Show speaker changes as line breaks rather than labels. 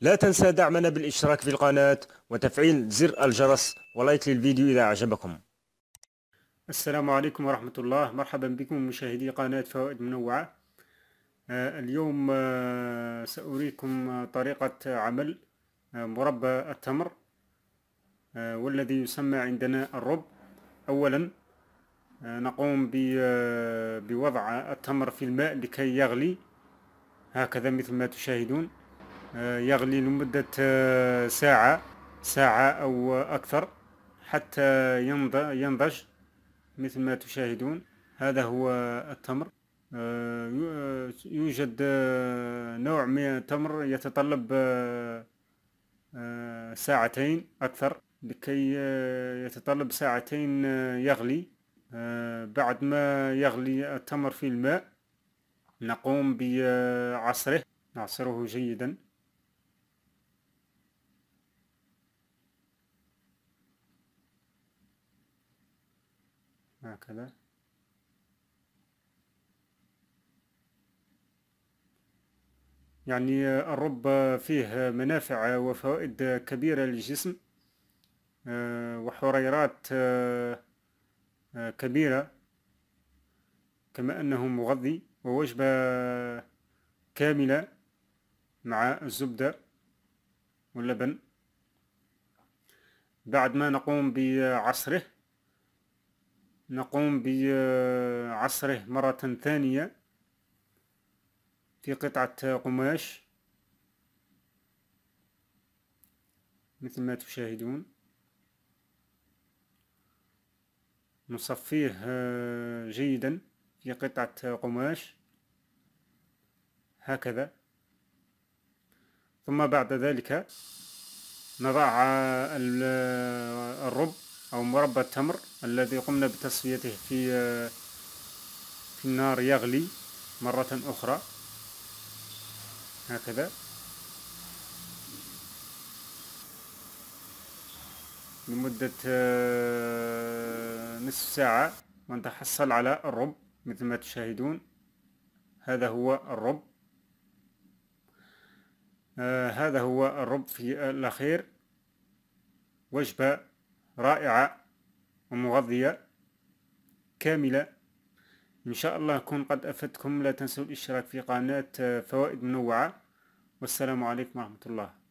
لا تنسى دعمنا بالاشتراك في القناة وتفعيل زر الجرس ولايك للفيديو إذا أعجبكم السلام عليكم ورحمة الله مرحبا بكم مشاهدي قناة فوائد منوعة آه، اليوم آه، سأريكم طريقة عمل آه، مربى التمر والذي يسمى عندنا الرب أولا نقوم بوضع التمر في الماء لكي يغلي هكذا مثل ما تشاهدون آه، يغلي لمدة آه، ساعة ساعة أو أكثر حتى ينضج مثل ما تشاهدون هذا هو التمر آه، يوجد نوع من التمر يتطلب ساعتين أكثر لكي يتطلب ساعتين يغلي بعد ما يغلي التمر في الماء نقوم بعصره نعصره جيدا هكذا يعني الرب فيه منافع وفوائد كبيرة للجسم آه، وحريرات آه، كبيرة كما أنه مغذي ووجبة كاملة مع الزبدة واللبن بعد ما نقوم بعصره نقوم بعصره مرة ثانية في قطعة قماش مثل ما تشاهدون نصفيه آه، جيدا في قطعة قماش هكذا ثم بعد ذلك نضع آه، آه، الرب أو مربى التمر الذي قمنا بتصفيته في في النار يغلي مرة أخرى هكذا لمدة نصف ساعة ونتحصل على الرب مثل ما تشاهدون هذا هو الرب آه هذا هو الرب في الأخير وجبة رائعة ومغذية كاملة إن شاء الله أكون قد أفدتكم لا تنسوا الاشتراك في قناة آه، فوائد منوعة والسلام عليكم ورحمة الله